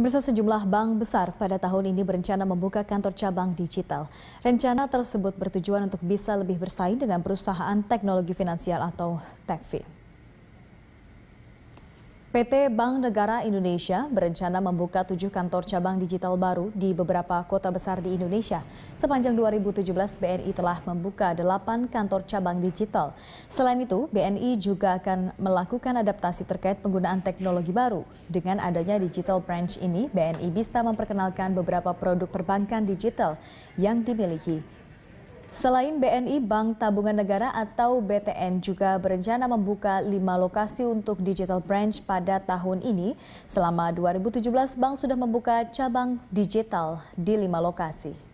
Pemirsa sejumlah bank besar pada tahun ini berencana membuka kantor cabang digital. Rencana tersebut bertujuan untuk bisa lebih bersaing dengan perusahaan teknologi finansial atau TechFin. PT Bank Negara Indonesia berencana membuka tujuh kantor cabang digital baru di beberapa kota besar di Indonesia. Sepanjang 2017, BNI telah membuka delapan kantor cabang digital. Selain itu, BNI juga akan melakukan adaptasi terkait penggunaan teknologi baru. Dengan adanya digital branch ini, BNI bisa memperkenalkan beberapa produk perbankan digital yang dimiliki Selain BNI, Bank Tabungan Negara atau BTN juga berencana membuka lima lokasi untuk digital branch pada tahun ini. Selama 2017, Bank sudah membuka cabang digital di lima lokasi.